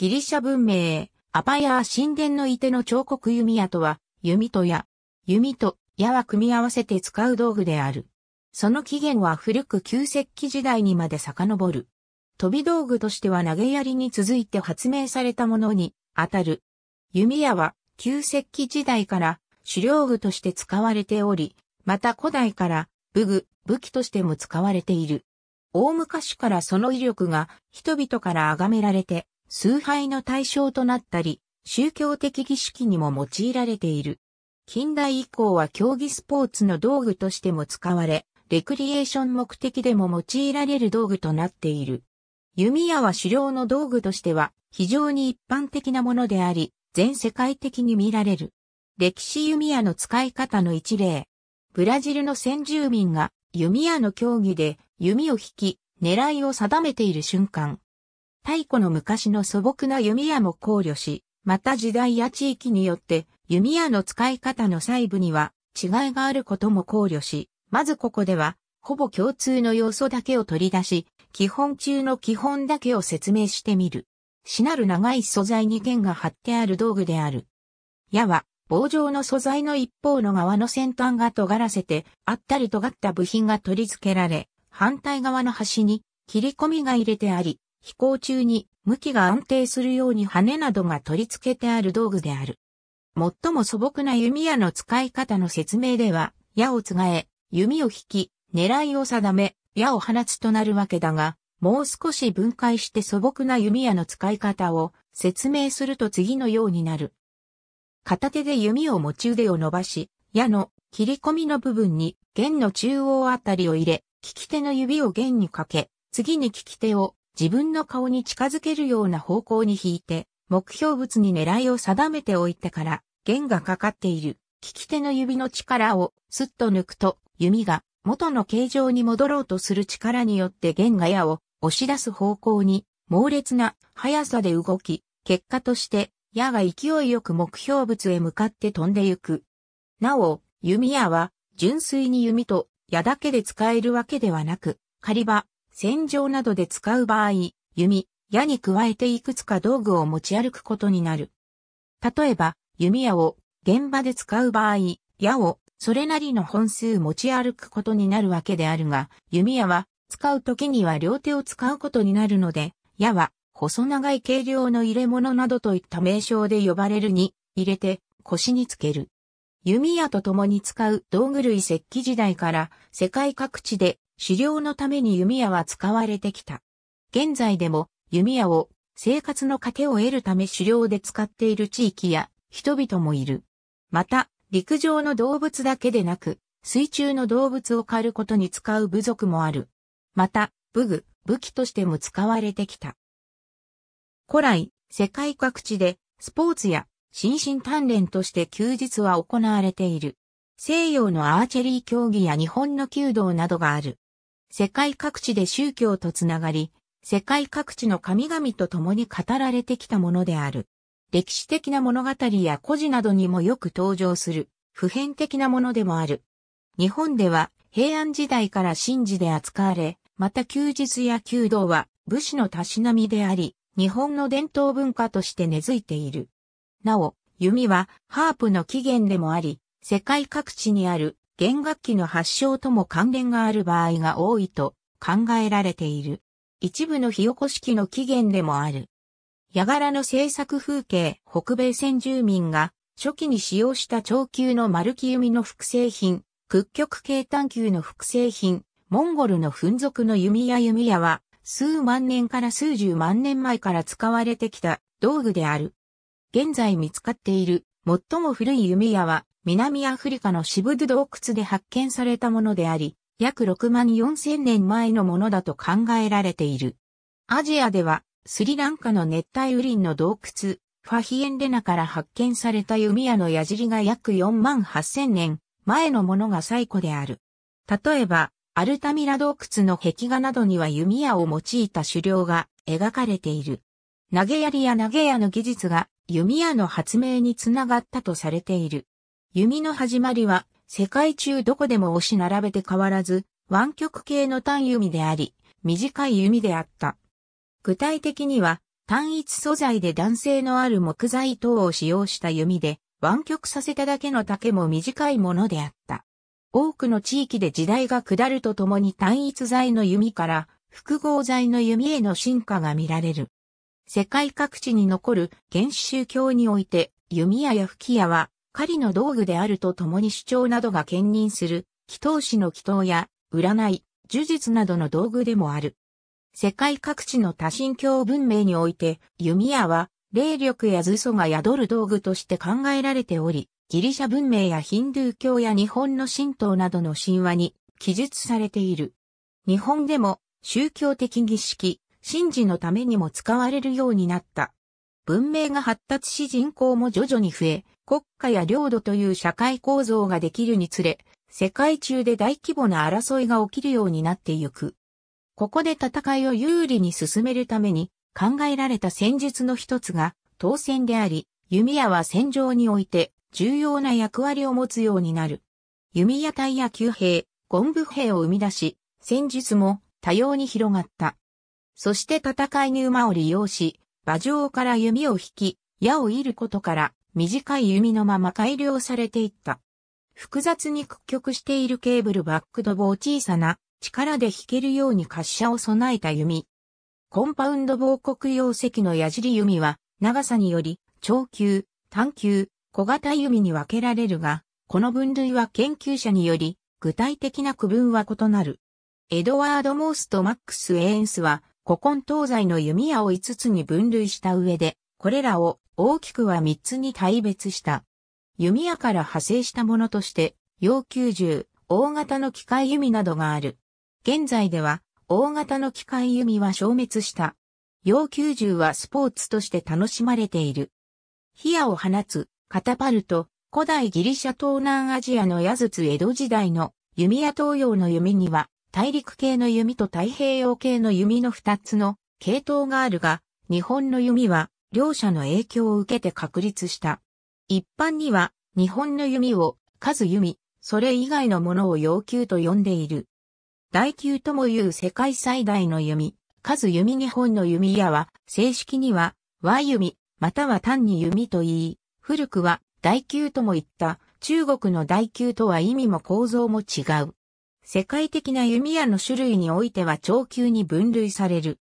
ギリシャ文明、アパヤー神殿のい手の彫刻弓矢とは、弓と矢。弓と矢は組み合わせて使う道具である。その起源は古く旧石器時代にまで遡る。飛び道具としては投げ槍に続いて発明されたものに当たる。弓矢は旧石器時代から狩猟具として使われており、また古代から武具、武器としても使われている。大昔からその威力が人々から崇められて崇拝の対象となったり、宗教的儀式にも用いられている。近代以降は競技スポーツの道具としても使われ、レクリエーション目的でも用いられる道具となっている。弓矢は狩猟の道具としては非常に一般的なものであり、全世界的に見られる。歴史弓矢の使い方の一例。ブラジルの先住民が弓矢の競技で弓を引き、狙いを定めている瞬間、太古の昔の素朴な弓矢も考慮し、また時代や地域によって弓矢の使い方の細部には違いがあることも考慮し、まずここでは、ほぼ共通の要素だけを取り出し、基本中の基本だけを説明してみる。しなる長い素材に剣が張ってある道具である。矢は、棒状の素材の一方の側の先端が尖らせて、あったり尖った部品が取り付けられ、反対側の端に切り込みが入れてあり、飛行中に向きが安定するように羽などが取り付けてある道具である。最も素朴な弓矢の使い方の説明では、矢をつがえ、弓を引き、狙いを定め、矢を放つとなるわけだが、もう少し分解して素朴な弓矢の使い方を説明すると次のようになる。片手で弓を持ち腕を伸ばし、矢の切り込みの部分に弦の中央あたりを入れ、利き手の指を弦にかけ、次に利き手を自分の顔に近づけるような方向に引いて、目標物に狙いを定めておいてから、弦がかかっている、利き手の指の力をスッと抜くと、弓が元の形状に戻ろうとする力によって弦が矢を押し出す方向に猛烈な速さで動き、結果として矢が勢いよく目標物へ向かって飛んでゆく。なお、弓矢は純粋に弓と矢だけで使えるわけではなく、狩場、戦場などで使う場合、弓、矢に加えていくつか道具を持ち歩くことになる。例えば、弓矢を現場で使う場合、矢をそれなりの本数持ち歩くことになるわけであるが、弓矢は使う時には両手を使うことになるので、矢は細長い軽量の入れ物などといった名称で呼ばれるに入れて腰につける。弓矢と共に使う道具類石器時代から世界各地で狩猟のために弓矢は使われてきた。現在でも弓矢を生活の糧を得るため狩猟で使っている地域や人々もいる。また、陸上の動物だけでなく、水中の動物を狩ることに使う部族もある。また、武具、武器としても使われてきた。古来、世界各地でスポーツや心身鍛錬として休日は行われている。西洋のアーチェリー競技や日本の弓道などがある。世界各地で宗教とつながり、世界各地の神々と共に語られてきたものである。歴史的な物語や故事などにもよく登場する、普遍的なものでもある。日本では平安時代から神事で扱われ、また休日や弓道は武士のたしなみであり、日本の伝統文化として根付いている。なお、弓はハープの起源でもあり、世界各地にある弦楽器の発祥とも関連がある場合が多いと考えられている。一部の火起こし器の起源でもある。がらの制作風景、北米先住民が初期に使用した長球の丸木弓の複製品、屈曲系探球の複製品、モンゴルの粉俗の弓矢弓矢は、数万年から数十万年前から使われてきた道具である。現在見つかっている最も古い弓矢は、南アフリカのシブドゥ洞窟で発見されたものであり、約6万4000年前のものだと考えられている。アジアでは、スリランカの熱帯雨林の洞窟、ファヒエンレナから発見された弓矢の矢尻が約4万8000年前のものが最古である。例えば、アルタミラ洞窟の壁画などには弓矢を用いた狩猟が描かれている。投げ槍や投げ矢の技術が弓矢の発明につながったとされている。弓の始まりは、世界中どこでも押し並べて変わらず、湾曲系の単弓であり、短い弓であった。具体的には、単一素材で弾性のある木材等を使用した弓で、湾曲させただけの丈も短いものであった。多くの地域で時代が下るとともに単一材の弓から複合材の弓への進化が見られる。世界各地に残る原始宗教において弓矢や吹き矢は狩りの道具であるとともに主張などが兼任する、祈祷師の祈祷や、占い、呪術などの道具でもある。世界各地の多神教文明において、弓矢は、霊力や図素が宿る道具として考えられており、ギリシャ文明やヒンドゥー教や日本の神道などの神話に記述されている。日本でも宗教的儀式、神事のためにも使われるようになった。文明が発達し人口も徐々に増え、国家や領土という社会構造ができるにつれ、世界中で大規模な争いが起きるようになってゆく。ここで戦いを有利に進めるために考えられた戦術の一つが当選であり、弓矢は戦場において重要な役割を持つようになる。弓矢隊や弓兵、ゴンブ兵を生み出し、戦術も多様に広がった。そして戦いに馬を利用し、馬上から弓を引き、矢を射ることから、短い弓のまま改良されていった。複雑に屈曲しているケーブルバックドボを小さな力で弾けるように滑車を備えた弓。コンパウンド防国用石の矢尻弓は長さにより長球、短球、小型弓に分けられるが、この分類は研究者により具体的な区分は異なる。エドワード・モースとマックス・エーンスは古今東西の弓矢を5つに分類した上で、これらを大きくは3つに大別した。弓矢から派生したものとして、要求銃、大型の機械弓などがある。現在では、大型の機械弓は消滅した。要求銃はスポーツとして楽しまれている。ヒアを放つ、カタパルト、古代ギリシャ東南アジアの矢筒江戸時代の弓矢東洋の弓には、大陸系の弓と太平洋系の弓の二つの系統があるが、日本の弓は両者の影響を受けて確立した。一般には、日本の弓を、数弓、それ以外のものを要求と呼んでいる。大級ともいう世界最大の弓、数弓日本の弓矢は、正式には、和弓、または単に弓と言い、古くは大級とも言った中国の大級とは意味も構造も違う。世界的な弓矢の種類においては長級に分類される。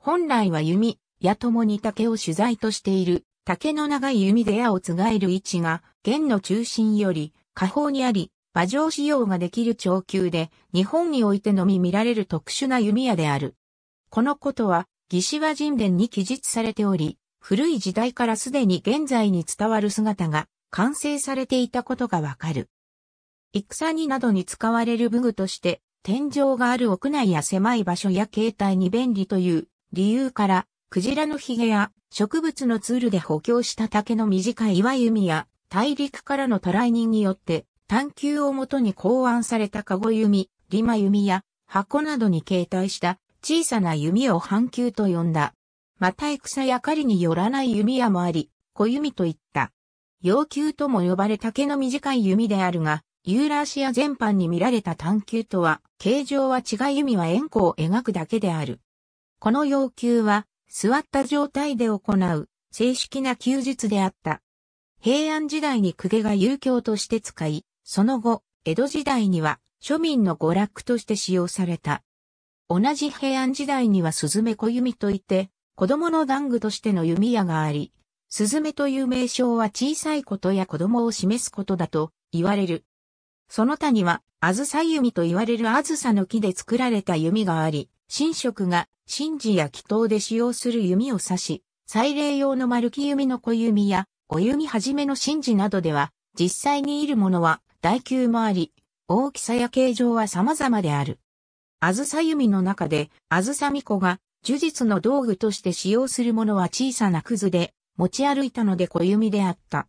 本来は弓、矢もに竹を取材としている、竹の長い弓で矢をつがえる位置が、弦の中心より、下方にあり、馬上使用ができる長級で、日本においてのみ見られる特殊な弓矢である。このことは、義士は神殿に記述されており、古い時代からすでに現在に伝わる姿が完成されていたことがわかる。戦になどに使われる武具として、天井がある屋内や狭い場所や携帯に便利という理由から、クジラのヒゲや植物のツールで補強した竹の短い岩弓や大陸からの渡来人によって探求をもとに考案された籠弓、リマ弓や箱などに携帯した小さな弓を半球と呼んだ。また戦や狩りによらない弓矢もあり、小弓といった。要求とも呼ばれ竹の短い弓であるが、ユーラシア全般に見られた探求とは、形状は違い弓は円弧を描くだけである。この要求は、座った状態で行う正式な休日であった。平安時代に公家が遊興として使い、その後、江戸時代には庶民の娯楽として使用された。同じ平安時代にはスズメ小弓といて、子供の玩具としての弓矢があり、スズメという名称は小さいことや子供を示すことだと言われる。その他には、あずさ弓と言われるあずさの木で作られた弓があり、神職が神事や祈祷で使用する弓を指し、祭礼用の丸木弓の小弓や、お弓はじめの神事などでは、実際にいるものは、耐久もあり、大きさや形状は様々である。あずさ弓の中で、あずさみこが、呪術の道具として使用するものは小さなくずで、持ち歩いたので小弓であった。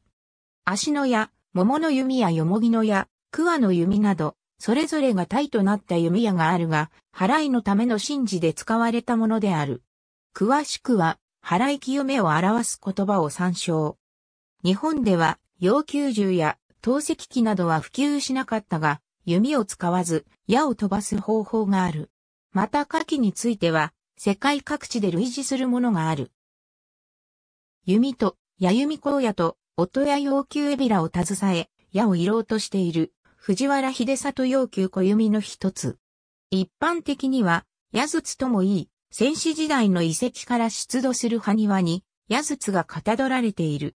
足の矢、桃の弓やよもぎの矢、桑の弓など、それぞれが体となった弓矢があるが、払いのための神事で使われたものである。詳しくは、払い清めを表す言葉を参照。日本では、要求銃や投石機などは普及しなかったが、弓を使わず、矢を飛ばす方法がある。また火器については、世界各地で類似するものがある。弓と、矢弓荒野と、音や要求エビラを携え、矢を入ろうとしている藤原秀里要求小弓の一つ。一般的には、矢筒ともいい、戦死時代の遺跡から出土する埴輪に、矢筒がかたどられている。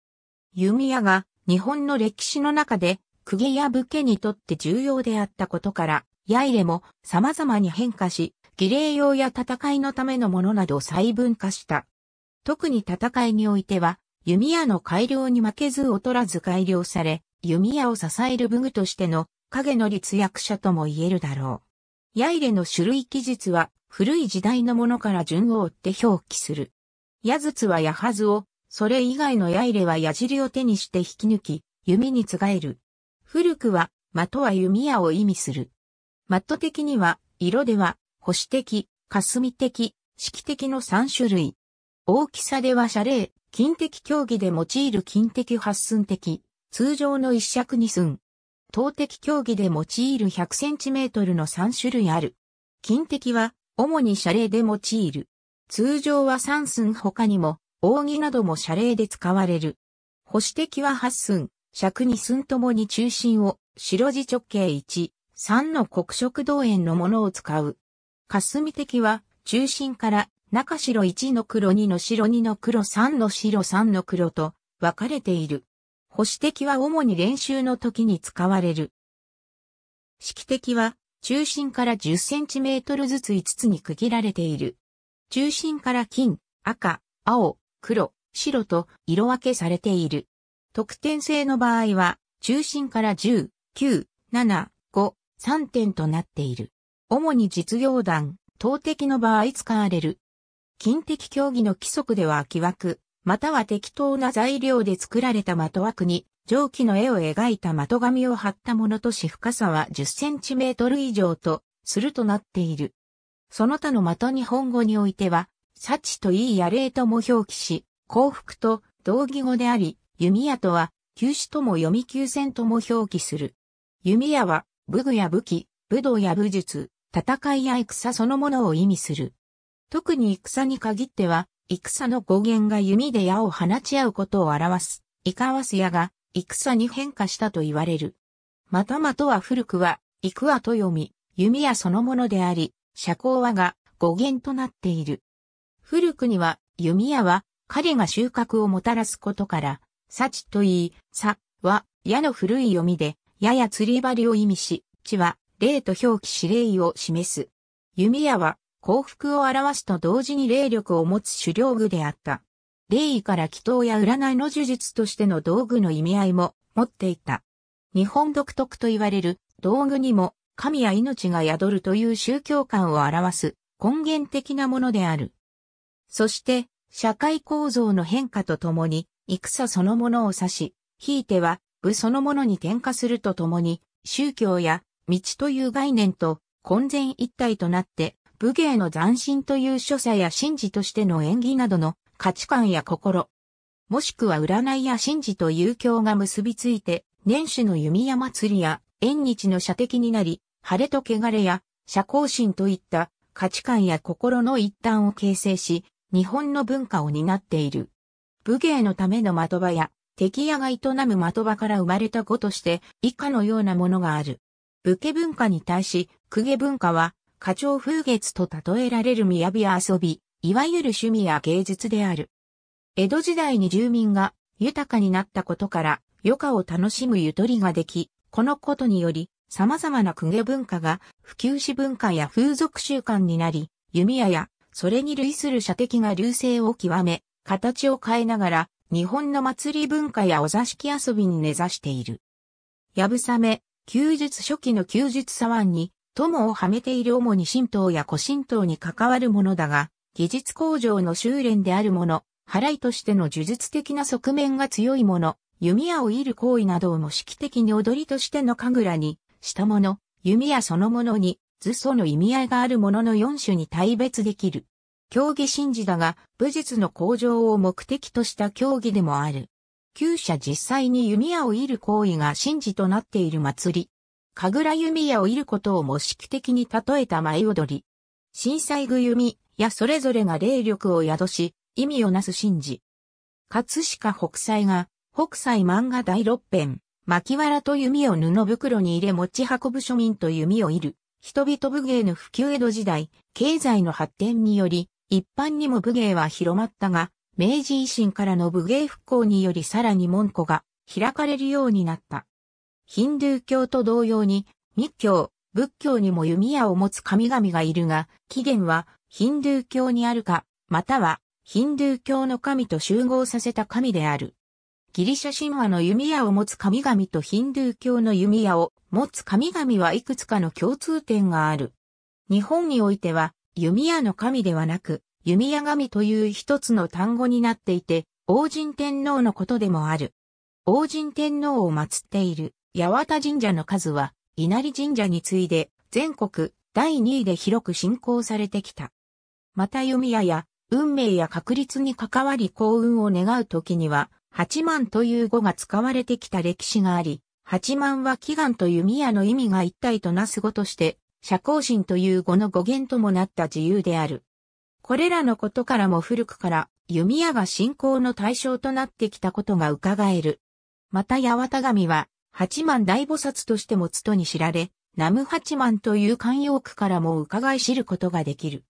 弓矢が日本の歴史の中で、釘や武家にとって重要であったことから、矢入れも様々に変化し、儀礼用や戦いのためのものなど細分化した。特に戦いにおいては、弓矢の改良に負けず劣らず改良され、弓矢を支える武具としての影の立役者とも言えるだろう。ヤイレの種類記述は古い時代のものから順を追って表記する。矢筒は矢はずを、それ以外の矢入れは矢尻を手にして引き抜き、弓につがえる。古くは、的は弓矢を意味する。マット的には、色では、保守的、霞的、式的の3種類。大きさでは謝礼、金的競技で用いる金的八寸的、通常の一尺二寸、投擲競技で用いる1 0 0トルの3種類ある。近敵は、主に謝礼で用いる。通常は3寸他にも、扇なども謝礼で使われる。保守的は8寸、尺2寸ともに中心を、白地直径1、3の黒色同円のものを使う。霞的は、中心から中白1の黒2の白2の黒3の白3の黒と分かれている。保守的は主に練習の時に使われる。式的は中心から10センチメートルずつ5つに区切られている。中心から金、赤、青、黒、白と色分けされている。得点性の場合は中心から10、9、7、5、3点となっている。主に実業団、投擲の場合使われる。近的競技の規則では空き枠、または適当な材料で作られた的枠に、蒸気の絵を描いた的紙を貼ったものとし深さは10センチメートル以上と、するとなっている。その他の的日本語においては、サチといいや礼とも表記し、幸福と同義語であり、弓矢とは、休止とも読み休戦とも表記する。弓矢は、武具や武器、武道や武術、戦いや戦そのものを意味する。特に戦に限っては、戦の語源が弓で矢を放ち合うことを表す、イカワス矢が、戦に変化したと言われる。またまとは古くは、イクワと読み、弓矢そのものであり、社交和が語源となっている。古くには、弓矢は、彼が収穫をもたらすことから、幸といい、さ、は、矢の古い読みで、やや釣り針を意味し、地は、霊と表記指令を示す。弓矢は、幸福を表すと同時に霊力を持つ狩猟具であった。霊位から祈祷や占いの呪術としての道具の意味合いも持っていた。日本独特と言われる道具にも神や命が宿るという宗教観を表す根源的なものである。そして、社会構造の変化とともに、戦そのものを指し、ひいては部そのものに転化するとともに、宗教や道という概念と混然一体となって武芸の斬新という所作や神事としての演技などの価値観や心。もしくは占いや神事と遊興が結びついて、年始の弓矢祭りや縁日の射的になり、晴れと汚れや社交心といった価値観や心の一端を形成し、日本の文化を担っている。武芸のための的場や、敵屋が営む的場から生まれた語として、以下のようなものがある。武家文化に対し、公家文化は、花鳥風月と例えられる雅遊び、いわゆる趣味や芸術である。江戸時代に住民が豊かになったことから余暇を楽しむゆとりができ、このことにより様々な公家文化が普及し文化や風俗習慣になり、弓矢やそれに類する射的が流星を極め、形を変えながら日本の祭り文化やお座敷遊びに根ざしている。やぶさめ、休日初期の休日左腕に友をはめている主に神道や古神道に関わるものだが、技術向上の修練であるもの、払いとしての呪術的な側面が強いもの、弓矢を射る行為などを模式的に踊りとしての神楽に、したもの、弓矢そのものに、図素の意味合いがあるものの4種に対別できる。競技神事だが、武術の向上を目的とした競技でもある。旧社実際に弓矢を射る行為が神事となっている祭り、神楽弓矢を射ることを模式的に例えた舞踊り。震災具弓やそれぞれが霊力を宿し、意味をなす神事。葛飾北斎が、北斎漫画第六編、巻原と弓を布袋に入れ持ち運ぶ庶民と弓を射る。人々武芸の普及江戸時代、経済の発展により、一般にも武芸は広まったが、明治維新からの武芸復興によりさらに門戸が開かれるようになった。ヒンドゥー教と同様に、密教、仏教にも弓矢を持つ神々がいるが、起源はヒンドゥー教にあるか、またはヒンドゥー教の神と集合させた神である。ギリシャ神話の弓矢を持つ神々とヒンドゥー教の弓矢を持つ神々はいくつかの共通点がある。日本においては弓矢の神ではなく弓矢神という一つの単語になっていて、王神天皇のことでもある。王神天皇を祀っている八幡神社の数は、稲荷神社に次いで、全国第2位で広く信仰されてきた。また弓矢や、運命や確率に関わり幸運を願う時には、八幡という語が使われてきた歴史があり、八幡は祈願と弓矢の意味が一体となす語として、社交心という語の語源ともなった自由である。これらのことからも古くから弓矢が信仰の対象となってきたことが伺える。また八幡神は八幡大菩薩としてもつとに知られ、南無八幡という慣用句からも伺い知ることができる。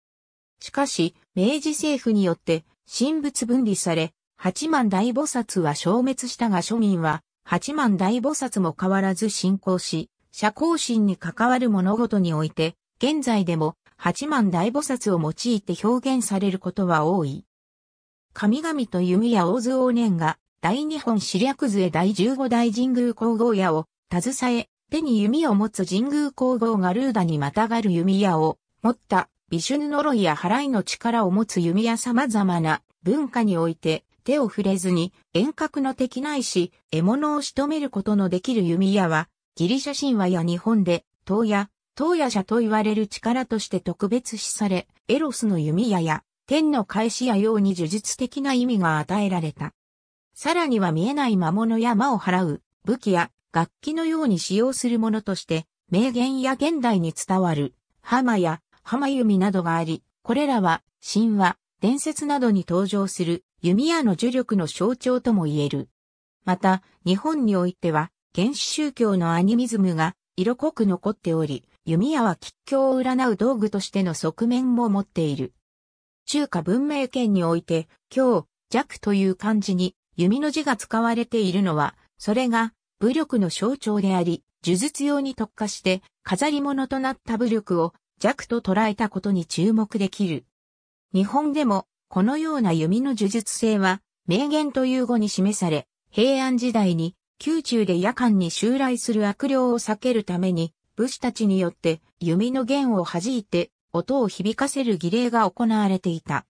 しかし、明治政府によって、神仏分離され、八幡大菩薩は消滅したが庶民は、八幡大菩薩も変わらず信仰し、社交心に関わる物事において、現在でも八幡大菩薩を用いて表現されることは多い。神々と弓や大津往年が大日本史略図へ第15代神宮皇后矢を、携え、手に弓を持つ神宮皇后がルーダにまたがる弓矢を、持った、美シ呪いや払いの力を持つ弓矢様々な文化において、手を触れずに遠隔の敵ないし、獲物を仕留めることのできる弓矢は、ギリシャ神話や日本で、刀矢、刀矢者と言われる力として特別視され、エロスの弓矢や、天の返し矢用に呪術的な意味が与えられた。さらには見えない魔物や魔を払う、武器や楽器のように使用するものとして、名言や現代に伝わる、浜や浜弓などがあり、これらは神話、伝説などに登場する弓矢の呪力の象徴とも言える。また、日本においては、原始宗教のアニミズムが色濃く残っており、弓矢は吉凶を占う道具としての側面も持っている。中華文明圏において、今日、弱という漢字に弓の字が使われているのは、それが武力の象徴であり、呪術用に特化して飾り物となった武力を弱と捉えたことに注目できる。日本でもこのような弓の呪術性は名言という語に示され、平安時代に宮中で夜間に襲来する悪霊を避けるために武士たちによって弓の弦を弾いて音を響かせる儀礼が行われていた。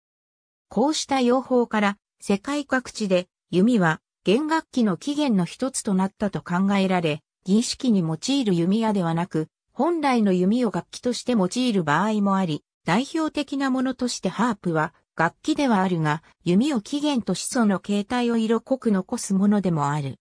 こうした用法から世界各地で弓は弦楽器の起源の一つとなったと考えられ、儀式に用いる弓矢ではなく、本来の弓を楽器として用いる場合もあり、代表的なものとしてハープは楽器ではあるが、弓を起源と始祖の形態を色濃く残すものでもある。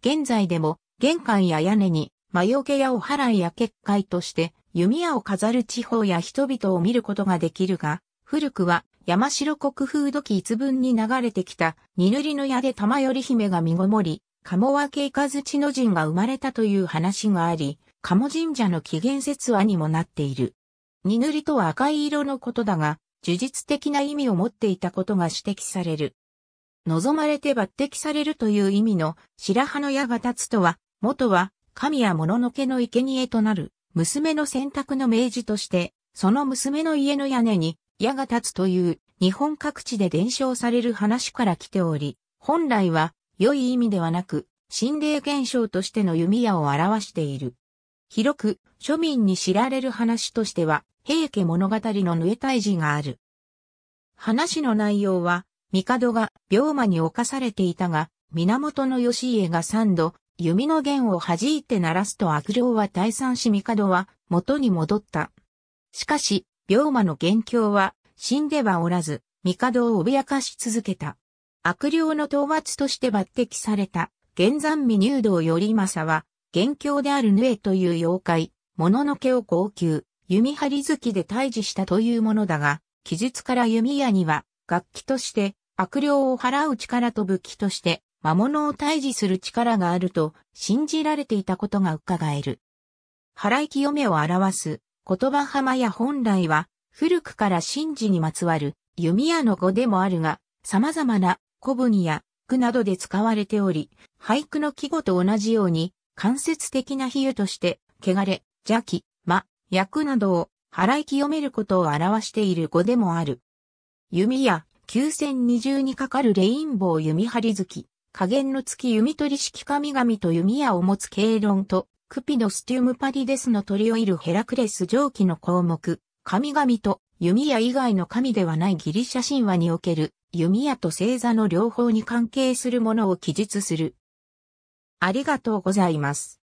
現在でも玄関や屋根に魔除けやお祓いや結界として弓矢を飾る地方や人々を見ることができるが、古くは山城国風土器一文に流れてきた、二塗りの矢で玉り姫が身ごもり、鴨和家かづちの陣が生まれたという話があり、鴨神社の起源説話にもなっている。二塗りとは赤い色のことだが、呪術的な意味を持っていたことが指摘される。望まれて抜擢されるという意味の白羽の矢が立つとは、元は神や物ののけの生贄となる娘の選択の明示として、その娘の家の屋根に矢が立つという日本各地で伝承される話から来ており、本来は良い意味ではなく、心霊現象としての弓矢を表している。広く庶民に知られる話としては、平家物語のぬえ退治がある。話の内容は、帝が病魔に侵されていたが、源義家が三度、弓の弦を弾いて鳴らすと悪霊は退散し帝は元に戻った。しかし、病魔の元凶は死んではおらず、帝を脅かし続けた。悪霊の討伐として抜擢された、玄山美入道頼政は、元凶であるヌエという妖怪、もののけを高級、弓張好きで退治したというものだが、記述から弓矢には、楽器として、悪霊を払う力と武器として、魔物を退治する力があると信じられていたことが伺える。払い清めを表す言葉浜屋本来は、古くから神事にまつわる弓矢の語でもあるが、様々な古文や句などで使われており、俳句の季語と同じように、間接的な比喩として、汚れ、邪気、魔、役などを払い清めることを表している語でもある。弓矢、9 0二重にかかるレインボー弓張り月、加減の月弓取式神々と弓矢を持つ経論とクピドスティウムパディデスの鳥リオイルヘラクレス上記の項目、神々と弓矢以外の神ではないギリシャ神話における弓矢と星座の両方に関係するものを記述する。ありがとうございます。